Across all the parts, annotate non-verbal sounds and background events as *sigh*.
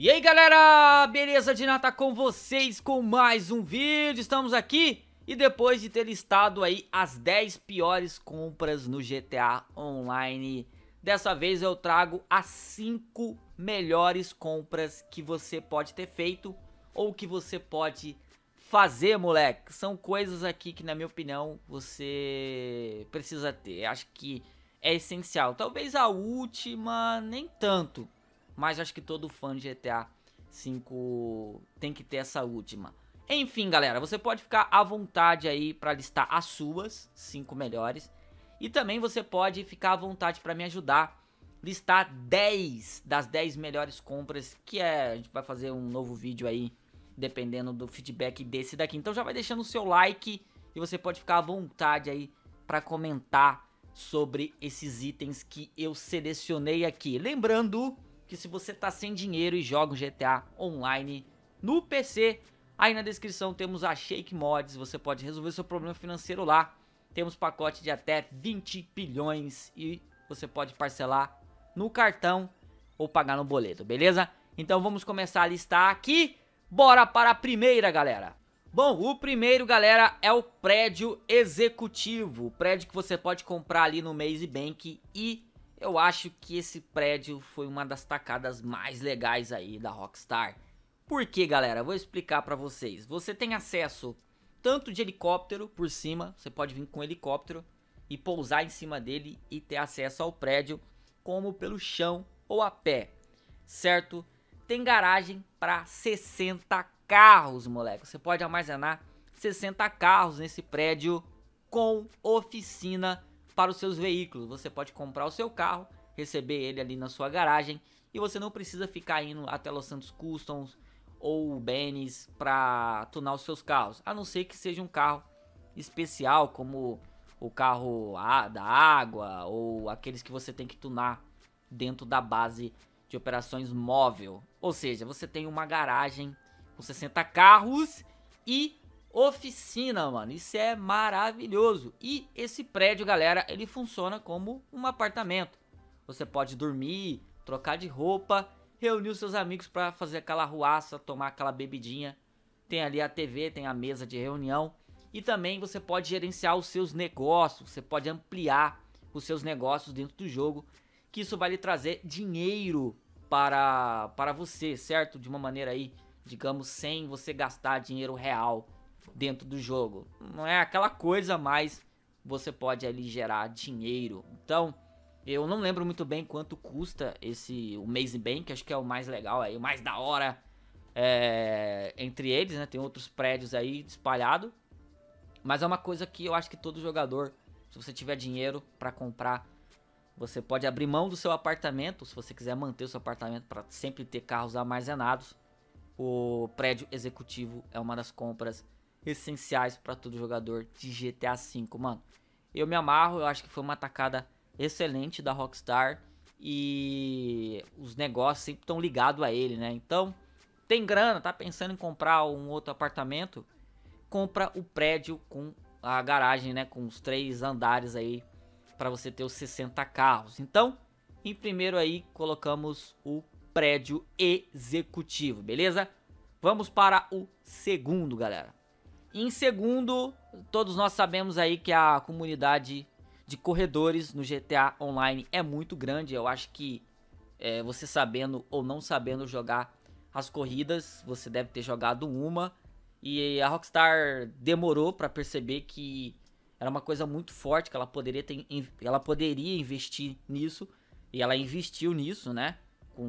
E aí galera, beleza de nata com vocês com mais um vídeo, estamos aqui e depois de ter listado aí as 10 piores compras no GTA Online, dessa vez eu trago as 5 melhores compras que você pode ter feito ou que você pode fazer, moleque. São coisas aqui que na minha opinião você precisa ter, acho que é essencial. Talvez a última nem tanto, mas acho que todo fã de GTA V tem que ter essa última. Enfim, galera, você pode ficar à vontade aí para listar as suas cinco melhores. E também você pode ficar à vontade para me ajudar listar 10 das 10 melhores compras, que é, a gente vai fazer um novo vídeo aí, dependendo do feedback desse daqui. Então já vai deixando o seu like e você pode ficar à vontade aí para comentar sobre esses itens que eu selecionei aqui. Lembrando que se você tá sem dinheiro e joga o GTA online no PC, aí na descrição temos a Shake Mods, você pode resolver seu problema financeiro lá. Temos pacote de até 20 bilhões e você pode parcelar no cartão ou pagar no boleto, beleza? Então vamos começar a listar aqui. Bora para a primeira, galera. Bom, o primeiro, galera, é o prédio executivo. O prédio que você pode comprar ali no Maze Bank e eu acho que esse prédio foi uma das tacadas mais legais aí da Rockstar. Por que, galera? Vou explicar para vocês. Você tem acesso tanto de helicóptero por cima, você pode vir com um helicóptero e pousar em cima dele e ter acesso ao prédio, como pelo chão ou a pé, certo? Tem garagem para 60 carros, moleque. Você pode armazenar 60 carros nesse prédio com oficina para os seus veículos. Você pode comprar o seu carro, receber ele ali na sua garagem e você não precisa ficar indo até Los Santos Customs ou Benes para tunar os seus carros, a não ser que seja um carro especial como o carro da água ou aqueles que você tem que tunar dentro da base de operações móvel. Ou seja, você tem uma garagem com 60 carros e oficina, mano. Isso é maravilhoso. E esse prédio, galera, ele funciona como um apartamento. Você pode dormir, trocar de roupa, reunir os seus amigos para fazer aquela ruaça, tomar aquela bebidinha. Tem ali a TV, tem a mesa de reunião. E também você pode gerenciar os seus negócios, você pode ampliar os seus negócios dentro do jogo, que isso vai lhe trazer dinheiro para, para você, certo? De uma maneira aí, digamos, sem você gastar dinheiro real dentro do jogo. Não é aquela coisa, mas você pode ali gerar dinheiro. Então, eu não lembro muito bem quanto custa esse o Maze Bank, acho que é o mais legal aí, o mais da hora é, entre eles, né? Tem outros prédios aí espalhado, mas é uma coisa que eu acho que todo jogador, se você tiver dinheiro para comprar, você pode abrir mão do seu apartamento, se você quiser manter o seu apartamento para sempre ter carros armazenados. O prédio executivo é uma das compras essenciais para todo jogador de GTA V, mano. Eu me amarro, eu acho que foi uma atacada excelente da Rockstar e os negócios sempre estão ligados a ele, né? Então, tem grana, tá pensando em comprar um outro apartamento, compra o prédio com a garagem, né, com os três andares aí para você ter os 60 carros. Então, em primeiro aí colocamos o prédio executivo, beleza? Vamos para o segundo, galera em segundo, todos nós sabemos aí que a comunidade de corredores no GTA Online é muito grande. Eu acho que é, você sabendo ou não sabendo jogar as corridas, você deve ter jogado uma. E a Rockstar demorou para perceber que era uma coisa muito forte que ela poderia ter, ela poderia investir nisso e ela investiu nisso, né? Com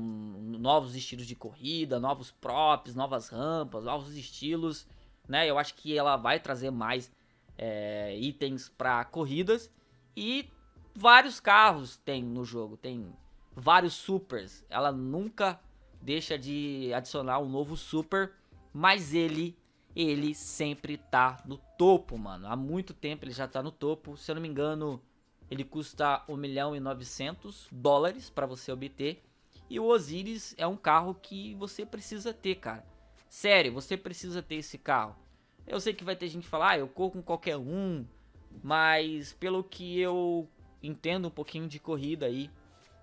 novos estilos de corrida, novos props, novas rampas, novos estilos né? Eu acho que ela vai trazer mais é, itens para corridas e vários carros tem no jogo, tem vários supers. Ela nunca deixa de adicionar um novo super, mas ele ele sempre tá no topo, mano. Há muito tempo ele já tá no topo. Se eu não me engano, ele custa 1 milhão e 900 dólares para você obter. E o Osiris é um carro que você precisa ter, cara. Sério, você precisa ter esse carro. Eu sei que vai ter gente falar ah, eu corro com qualquer um, mas pelo que eu entendo um pouquinho de corrida aí,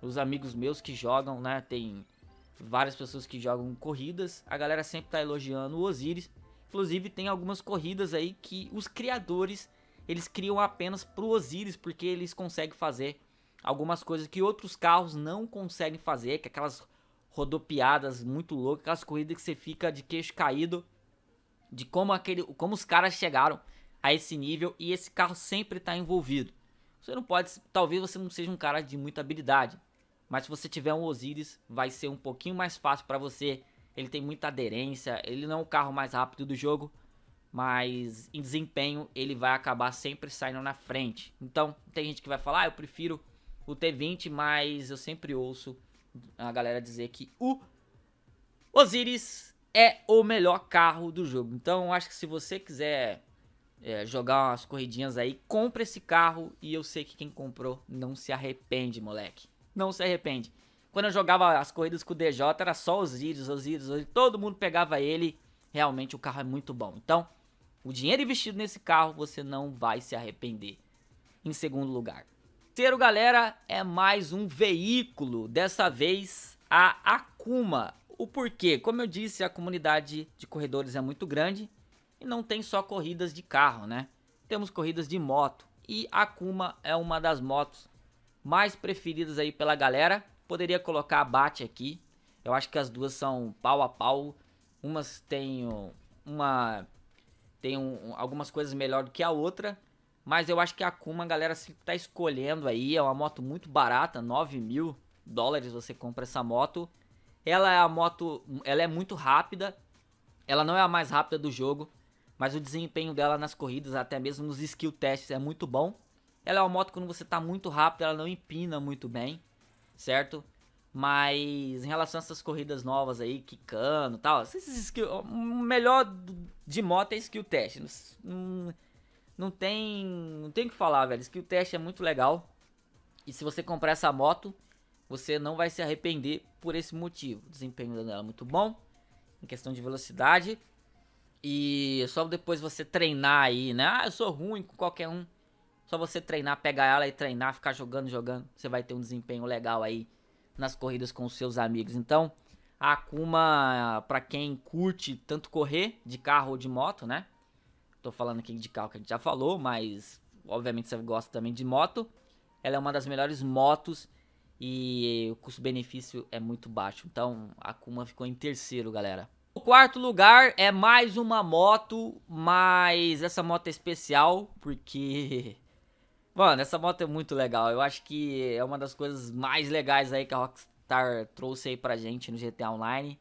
os amigos meus que jogam, né, tem várias pessoas que jogam corridas, a galera sempre tá elogiando o Osiris. Inclusive tem algumas corridas aí que os criadores, eles criam apenas pro Osiris, porque eles conseguem fazer algumas coisas que outros carros não conseguem fazer, que é aquelas rodopiadas muito loucas, aquelas corridas que você fica de queixo caído de como aquele, como os caras chegaram a esse nível e esse carro sempre está envolvido. Você não pode, talvez você não seja um cara de muita habilidade, mas se você tiver um Osiris, vai ser um pouquinho mais fácil para você. Ele tem muita aderência, ele não é o carro mais rápido do jogo, mas em desempenho ele vai acabar sempre saindo na frente. Então, tem gente que vai falar, ah, eu prefiro o T20, mas eu sempre ouço a galera dizer que o Osiris é o melhor carro do jogo. Então, acho que se você quiser é, jogar umas corridinhas aí, compra esse carro e eu sei que quem comprou não se arrepende, moleque. Não se arrepende. Quando eu jogava as corridas com o DJ, era só Osiris, Osiris, Osiris, todo mundo pegava ele. Realmente o carro é muito bom. Então, o dinheiro investido nesse carro, você não vai se arrepender. Em segundo lugar, terceiro, galera, é mais um veículo, dessa vez a Akuma. O porquê? Como eu disse, a comunidade de corredores é muito grande e não tem só corridas de carro, né? Temos corridas de moto e a Akuma é uma das motos mais preferidas aí pela galera. Poderia colocar a Bate aqui. Eu acho que as duas são pau a pau. Umas têm uma tem um, algumas coisas melhor do que a outra, mas eu acho que a Akuma, a galera se tá escolhendo aí. É uma moto muito barata, 9 mil dólares você compra essa moto. Ela é a moto, ela é muito rápida. Ela não é a mais rápida do jogo, mas o desempenho dela nas corridas, até mesmo nos skill tests, é muito bom. Ela é uma moto quando você tá muito rápido, ela não empina muito bem, certo? Mas em relação a essas corridas novas aí, quicando e tal, esses skill, o melhor de moto é skill test. Hum, não tem, não tem o que falar, velho. Que o teste é muito legal. E se você comprar essa moto, você não vai se arrepender por esse motivo. O desempenho dela é muito bom, em questão de velocidade. E só depois você treinar aí, né? Ah, eu sou ruim com qualquer um. Só você treinar, pegar ela e treinar, ficar jogando, jogando. Você vai ter um desempenho legal aí nas corridas com os seus amigos. Então, a Akuma, para quem curte tanto correr de carro ou de moto, né? Tô falando aqui de carro que a gente já falou, mas obviamente você gosta também de moto. Ela é uma das melhores motos e o custo-benefício é muito baixo. Então a Kuma ficou em terceiro, galera. O quarto lugar é mais uma moto, mas essa moto é especial porque *laughs* mano, essa moto é muito legal. Eu acho que é uma das coisas mais legais aí que a Rockstar trouxe aí pra gente no GTA Online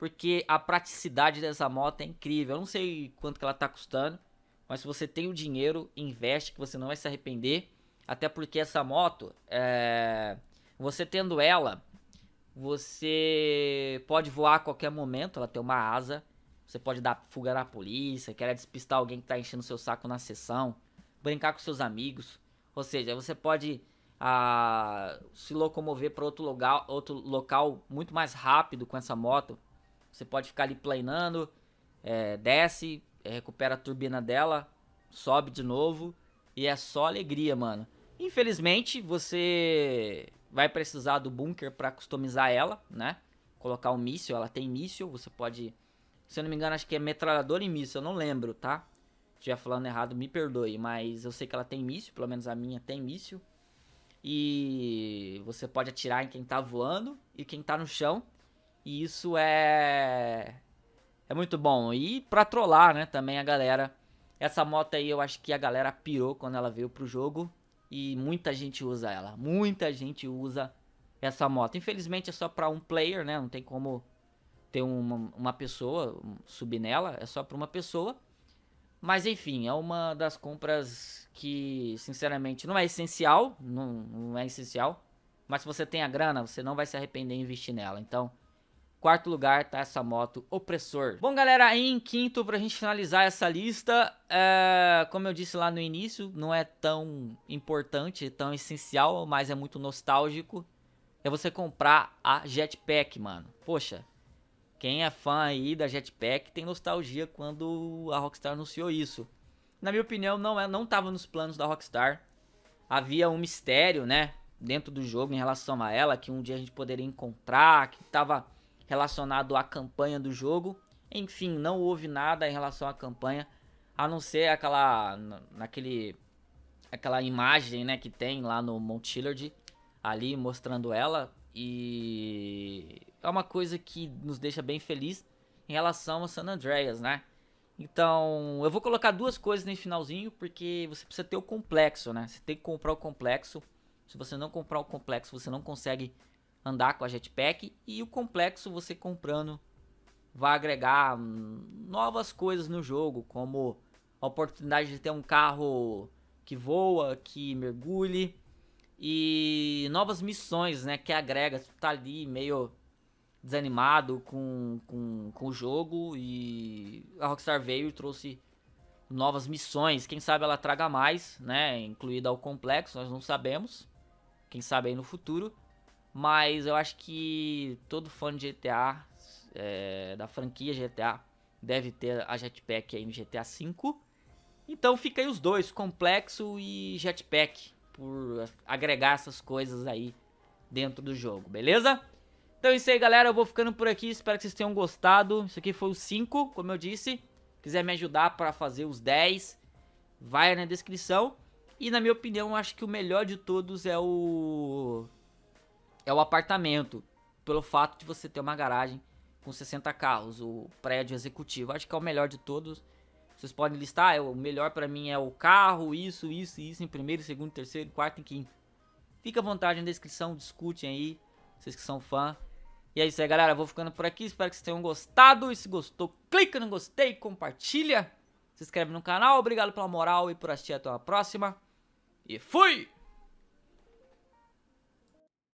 porque a praticidade dessa moto é incrível. Eu não sei quanto que ela tá custando, mas se você tem o dinheiro, investe que você não vai se arrepender. Até porque essa moto, é... você tendo ela, você pode voar a qualquer momento, ela tem uma asa. Você pode dar fuga na polícia, quer despistar alguém que tá enchendo seu saco na sessão, brincar com seus amigos. Ou seja, você pode a, ah, se locomover para outro lugar, outro local muito mais rápido com essa moto você pode ficar ali planeando, é, desce, recupera a turbina dela, sobe de novo e é só alegria, mano. Infelizmente, você vai precisar do bunker para customizar ela, né? Colocar um míssil, ela tem míssil, você pode... Se eu não me engano, acho que é metralhadora e míssil, eu não lembro, tá? Se estiver falando errado, me perdoe, mas eu sei que ela tem míssil, pelo menos a minha tem míssil. E você pode atirar em quem tá voando e quem tá no chão. E isso é é muito bom. E pra trollar, né, também a galera. Essa moto aí eu acho que a galera pirou quando ela veio pro jogo. E muita gente usa ela. Muita gente usa essa moto. Infelizmente é só pra um player, né? Não tem como ter uma, uma pessoa subir nela. É só pra uma pessoa. Mas enfim, é uma das compras que, sinceramente, não é essencial. Não, não é essencial. Mas se você tem a grana, você não vai se arrepender em investir nela. Então, Quarto lugar tá essa moto Opressor. Bom, galera, aí em quinto, pra gente finalizar essa lista, é, como eu disse lá no início, não é tão importante, tão essencial, mas é muito nostálgico, é você comprar a Jetpack, mano. Poxa, quem é fã aí da Jetpack tem nostalgia quando a Rockstar anunciou isso. Na minha opinião, não, é, não tava nos planos da Rockstar. Havia um mistério, né, dentro do jogo em relação a ela, que um dia a gente poderia encontrar, que tava relacionado à campanha do jogo. Enfim, não houve nada em relação à campanha, a não ser aquela naquele aquela imagem, né, que tem lá no Mount Chillard, ali mostrando ela e é uma coisa que nos deixa bem feliz em relação ao San Andreas, né? Então, eu vou colocar duas coisas nesse finalzinho, porque você precisa ter o complexo, né? Você tem que comprar o complexo. Se você não comprar o complexo, você não consegue andar com a Jetpack e o complexo você comprando vai agregar hum, novas coisas no jogo, como a oportunidade de ter um carro que voa, que mergulhe e novas missões, né, que agrega, tu tá ali meio desanimado com, com, com o jogo e a Rockstar veio e trouxe novas missões, quem sabe ela traga mais, né, incluída ao complexo, nós não sabemos, quem sabe aí no futuro, mas eu acho que todo fã de GTA, é, da franquia GTA, deve ter a Jetpack aí no GTA V. Então fica aí os dois, Complexo e Jetpack, por agregar essas coisas aí dentro do jogo, beleza? Então é isso aí, galera. Eu vou ficando por aqui. Espero que vocês tenham gostado. Isso aqui foi o 5, como eu disse. Quiser me ajudar para fazer os 10, vai na descrição. E na minha opinião, eu acho que o melhor de todos é o é o apartamento, pelo fato de você ter uma garagem com 60 carros, o prédio executivo. Acho que é o melhor de todos. Vocês podem listar, é o melhor para mim é o carro, isso, isso, isso, em primeiro, segundo, terceiro, quarto e quinto. Fica à vontade na descrição, discutem aí, vocês que são fã. E é isso aí, galera. vou ficando por aqui. Espero que vocês tenham gostado. E se gostou, clica no gostei, compartilha. Se inscreve no canal. Obrigado pela moral e por assistir. Até a próxima. E fui!